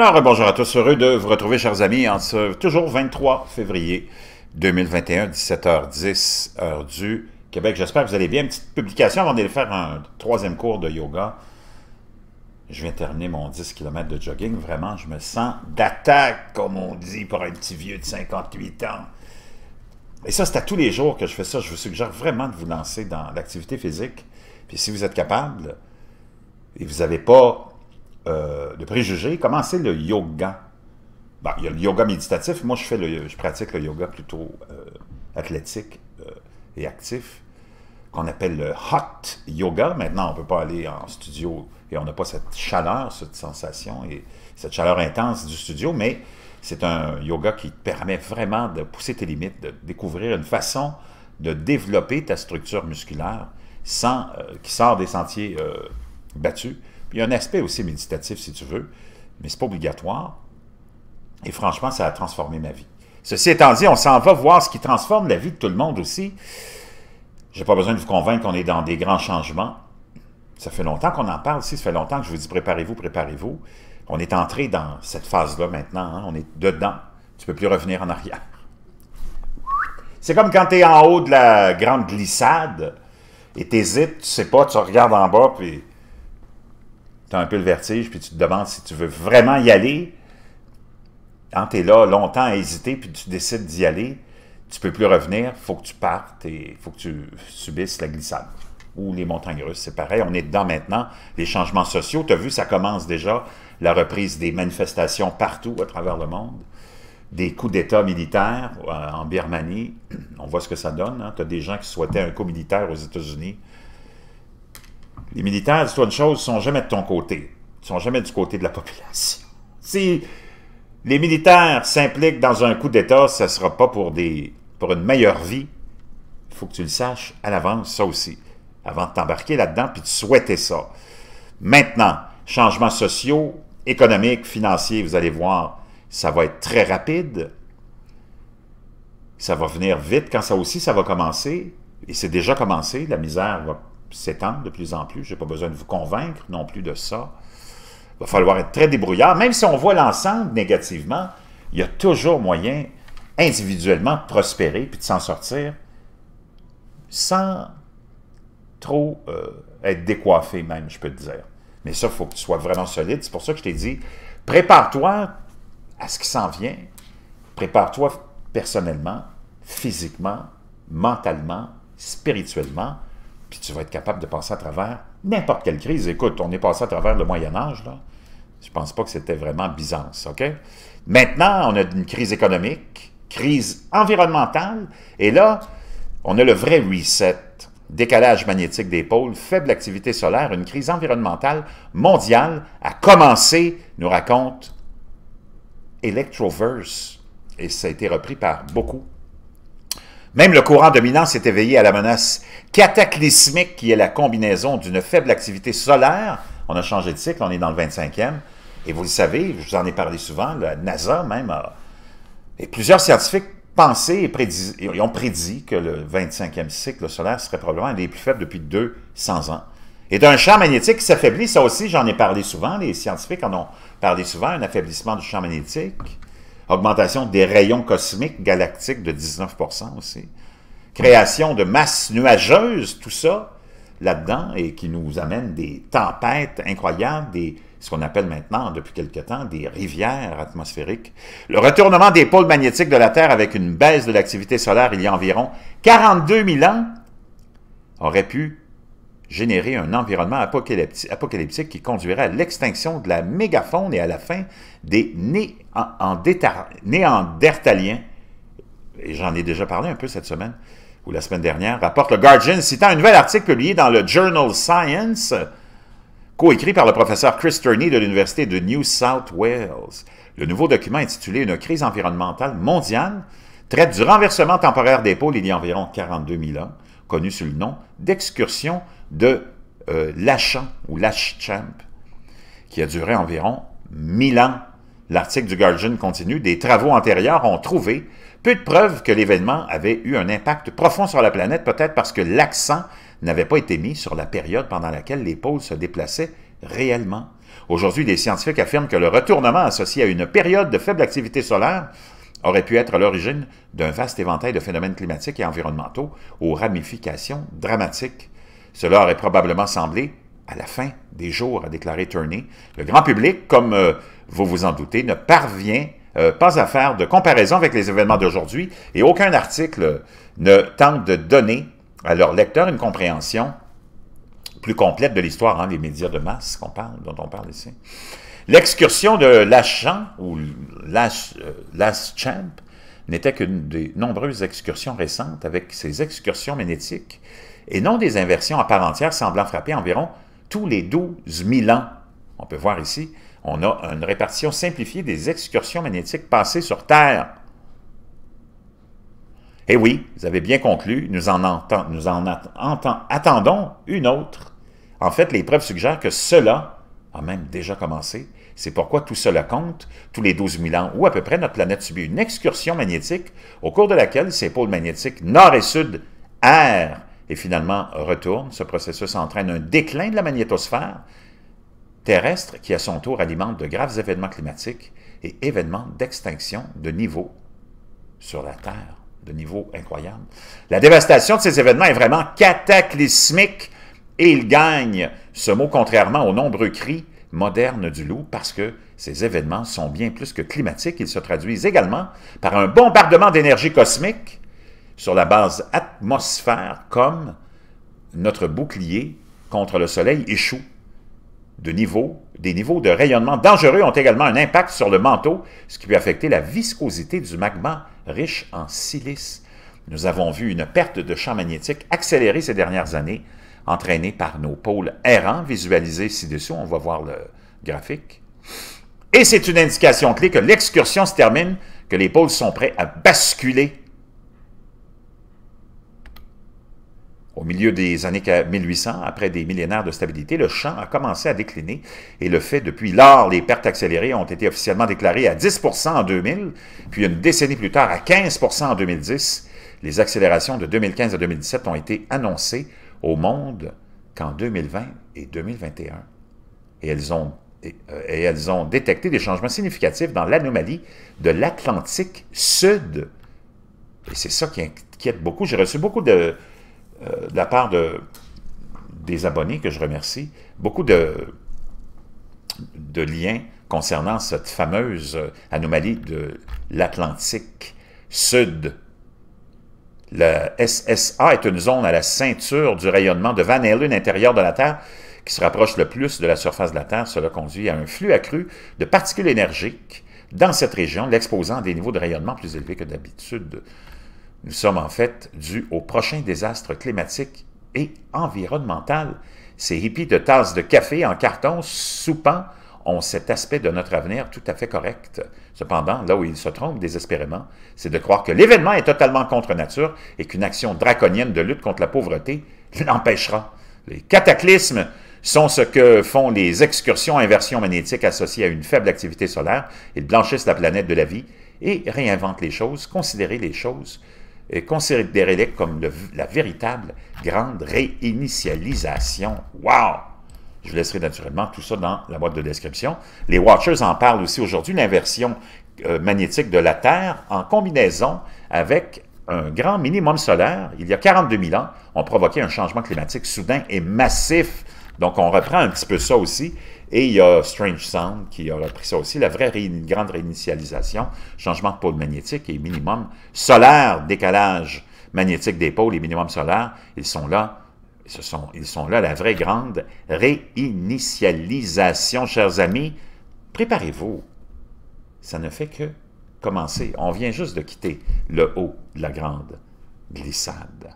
Alors, bonjour à tous, heureux de vous retrouver, chers amis, en ce toujours 23 février 2021, 17h10, heure du Québec. J'espère que vous allez bien. Une petite publication avant d'aller faire un troisième cours de yoga. Je viens terminer mon 10 km de jogging. Vraiment, je me sens d'attaque, comme on dit, pour un petit vieux de 58 ans. Et ça, c'est à tous les jours que je fais ça. Je vous suggère vraiment de vous lancer dans l'activité physique. Puis si vous êtes capable et vous n'avez pas euh, de préjugés. Comment c'est le yoga? Bah, il y a le yoga méditatif. Moi, je, fais je pratique le yoga plutôt euh, athlétique euh, et actif, qu'on appelle le hot yoga. Maintenant, on ne peut pas aller en studio et on n'a pas cette chaleur, cette sensation et cette chaleur intense du studio, mais c'est un yoga qui te permet vraiment de pousser tes limites, de découvrir une façon de développer ta structure musculaire sans, qui sort des sentiers battus il y a un aspect aussi méditatif, si tu veux, mais ce n'est pas obligatoire. Et franchement, ça a transformé ma vie. Ceci étant dit, on s'en va voir ce qui transforme la vie de tout le monde aussi. Je n'ai pas besoin de vous convaincre qu'on est dans des grands changements. Ça fait longtemps qu'on en parle aussi, ça fait longtemps que je vous dis préparez-vous, préparez-vous. On est entré dans cette phase-là maintenant, hein. on est dedans. Tu ne peux plus revenir en arrière. C'est comme quand tu es en haut de la grande glissade et tu hésites, tu ne sais pas, tu regardes en bas, puis tu as un peu le vertige, puis tu te demandes si tu veux vraiment y aller. Quand hein, tu es là longtemps à hésiter, puis tu décides d'y aller, tu peux plus revenir, faut que tu partes et faut que tu subisses la glissade. Ou les montagnes russes, c'est pareil, on est dedans maintenant. Les changements sociaux, tu as vu, ça commence déjà, la reprise des manifestations partout à travers le monde, des coups d'État militaires euh, en Birmanie, on voit ce que ça donne. Hein. Tu as des gens qui souhaitaient un coup militaire aux États-Unis les militaires, dis-toi une chose, sont jamais de ton côté. Ils sont jamais du côté de la population. Si les militaires s'impliquent dans un coup d'État, ce ne sera pas pour, des, pour une meilleure vie. Il faut que tu le saches à l'avance, ça aussi, avant de t'embarquer là-dedans puis de souhaiter ça. Maintenant, changements sociaux, économiques, financiers, vous allez voir, ça va être très rapide. Ça va venir vite quand ça aussi, ça va commencer. Et c'est déjà commencé, la misère va s'étendre de plus en plus. Je n'ai pas besoin de vous convaincre non plus de ça. Il va falloir être très débrouillard. Même si on voit l'ensemble négativement, il y a toujours moyen individuellement de prospérer puis de s'en sortir sans trop euh, être décoiffé même, je peux te dire. Mais ça, il faut que tu sois vraiment solide. C'est pour ça que je t'ai dit, prépare-toi à ce qui s'en vient. Prépare-toi personnellement, physiquement, mentalement, spirituellement puis tu vas être capable de passer à travers n'importe quelle crise. Écoute, on est passé à travers le Moyen Âge, là. Je pense pas que c'était vraiment Byzance, OK? Maintenant, on a une crise économique, crise environnementale, et là, on a le vrai reset. Décalage magnétique des pôles, faible activité solaire, une crise environnementale mondiale a commencé, nous raconte Electroverse. Et ça a été repris par beaucoup même le courant dominant s'est éveillé à la menace cataclysmique qui est la combinaison d'une faible activité solaire. On a changé de cycle, on est dans le 25e. Et vous le savez, je vous en ai parlé souvent, la NASA même a... Et plusieurs scientifiques pensaient et, ont prédit que le 25e cycle solaire serait probablement des plus faibles depuis 200 ans. Et d'un champ magnétique qui s'affaiblit, ça aussi j'en ai parlé souvent, les scientifiques en ont parlé souvent, un affaiblissement du champ magnétique. Augmentation des rayons cosmiques galactiques de 19 aussi. Création de masses nuageuses, tout ça là-dedans, et qui nous amène des tempêtes incroyables, des, ce qu'on appelle maintenant, depuis quelque temps, des rivières atmosphériques. Le retournement des pôles magnétiques de la Terre avec une baisse de l'activité solaire il y a environ 42 000 ans aurait pu générer un environnement apocalyptique qui conduirait à l'extinction de la mégafaune et à la fin des néandertaliens. Et j'en ai déjà parlé un peu cette semaine ou la semaine dernière, rapporte le Guardian citant un nouvel article publié dans le Journal Science, coécrit par le professeur Chris Turney de l'Université de New South Wales. Le nouveau document intitulé Une crise environnementale mondiale traite du renversement temporaire des pôles il y a environ 42 000 ans, connu sous le nom d'excursion de euh, Lachan ou Lachchamp, qui a duré environ 1000 ans. L'article du Guardian continue, des travaux antérieurs ont trouvé peu de preuves que l'événement avait eu un impact profond sur la planète, peut-être parce que l'accent n'avait pas été mis sur la période pendant laquelle les pôles se déplaçaient réellement. Aujourd'hui, des scientifiques affirment que le retournement associé à une période de faible activité solaire aurait pu être à l'origine d'un vaste éventail de phénomènes climatiques et environnementaux aux ramifications dramatiques. Cela aurait probablement semblé à la fin des jours, a déclaré Turney. Le grand public, comme euh, vous vous en doutez, ne parvient euh, pas à faire de comparaison avec les événements d'aujourd'hui et aucun article ne tente de donner à leurs lecteurs une compréhension plus complète de l'histoire, hein, des les médias de masse dont on parle ici. L'excursion de Lachan, ou Lachamp euh, n'était qu'une des nombreuses excursions récentes avec ces excursions magnétiques et non des inversions à part entière semblant frapper environ tous les 12 000 ans. On peut voir ici, on a une répartition simplifiée des excursions magnétiques passées sur Terre. Eh oui, vous avez bien conclu, nous en, entendons nous en attendons une autre. En fait, les preuves suggèrent que cela a même déjà commencé c'est pourquoi tout cela compte tous les 12 000 ans, ou à peu près, notre planète subit une excursion magnétique au cours de laquelle ses pôles magnétiques nord et sud errent et finalement retournent. Ce processus entraîne un déclin de la magnétosphère terrestre qui, à son tour, alimente de graves événements climatiques et événements d'extinction de niveau sur la Terre, de niveau incroyable. La dévastation de ces événements est vraiment cataclysmique et il gagne, ce mot contrairement aux nombreux cris moderne du loup parce que ces événements sont bien plus que climatiques. Ils se traduisent également par un bombardement d'énergie cosmique sur la base atmosphère comme notre bouclier contre le soleil échoue. des niveaux de rayonnement dangereux ont également un impact sur le manteau, ce qui peut affecter la viscosité du magma riche en silice. Nous avons vu une perte de champ magnétique accélérée ces dernières années, entraînés par nos pôles errants, visualisés ci-dessous. On va voir le graphique. Et c'est une indication clé que l'excursion se termine, que les pôles sont prêts à basculer Au milieu des années 1800, après des millénaires de stabilité, le champ a commencé à décliner et le fait depuis lors, les pertes accélérées ont été officiellement déclarées à 10 en 2000, puis une décennie plus tard à 15 en 2010. Les accélérations de 2015 à 2017 ont été annoncées au monde qu'en 2020 et 2021. Et elles ont, euh, elles ont détecté des changements significatifs dans l'anomalie de l'Atlantique Sud. Et c'est ça qui inquiète beaucoup. J'ai reçu beaucoup de, euh, de la part de, des abonnés que je remercie, beaucoup de, de liens concernant cette fameuse euh, anomalie de l'Atlantique Sud. Le SSA est une zone à la ceinture du rayonnement de Van Allen intérieur de la Terre qui se rapproche le plus de la surface de la Terre. Cela conduit à un flux accru de particules énergiques dans cette région, l'exposant à des niveaux de rayonnement plus élevés que d'habitude. Nous sommes en fait dus au prochain désastre climatique et environnemental. Ces hippies de tasses de café en carton soupant ont cet aspect de notre avenir tout à fait correct. Cependant, là où ils se trompent désespérément, c'est de croire que l'événement est totalement contre nature et qu'une action draconienne de lutte contre la pauvreté l'empêchera. Les cataclysmes sont ce que font les excursions inversion magnétique associées à une faible activité solaire. Ils blanchissent la planète de la vie et réinventent les choses, considérer les choses, et considérez-les comme la véritable grande réinitialisation. Wow! Je laisserai naturellement tout ça dans la boîte de description. Les Watchers en parlent aussi aujourd'hui, l'inversion euh, magnétique de la Terre en combinaison avec un grand minimum solaire, il y a 42 000 ans, ont provoqué un changement climatique soudain et massif. Donc, on reprend un petit peu ça aussi. Et il y a Strange Sound qui a repris ça aussi, la vraie grande réinitialisation, changement de pôle magnétique et minimum solaire, décalage magnétique des pôles et minimum solaire, ils sont là ils sont là, la vraie grande réinitialisation, chers amis. Préparez-vous. Ça ne fait que commencer. On vient juste de quitter le haut de la grande glissade.